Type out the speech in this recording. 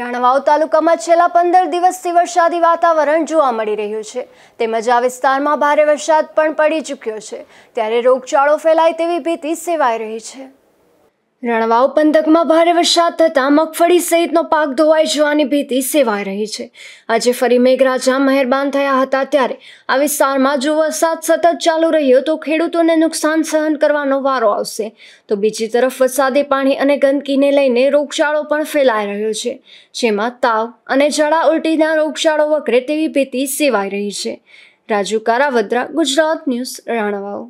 રાણાવાવ તાલુકામાં છેલ્લા પંદર દિવસથી વરસાદી વાતાવરણ જોવા મળી રહ્યું છે તેમજ આ વિસ્તારમાં ભારે વરસાદ પણ પડી ચૂક્યો છે ત્યારે રોગચાળો ફેલાય તેવી ભીતિ સેવાઈ રહી છે રણવાવ પંથકમાં ભારે વરસાદ થતાં મગફળી સહિતનો પાક ધોવાઈ જવાની ભીતિ સેવાઈ રહી છે આજે ફરી મેઘરાજા મહેરબાન થયા હતા ત્યારે આ વિસ્તારમાં જો વરસાદ સતત ચાલુ રહ્યો તો ખેડૂતોને નુકસાન સહન કરવાનો વારો આવશે તો બીજી તરફ વરસાદી પાણી અને ગંદકીને લઈને રોગચાળો પણ ફેલાઈ રહ્યો છે જેમાં તાવ અને જળા ઉલટીના રોગચાળો વકરે તેવી ભીતિ સેવાઈ રહી છે રાજુ કારાવદ્રા ગુજરાત ન્યૂઝ રાણાવાવ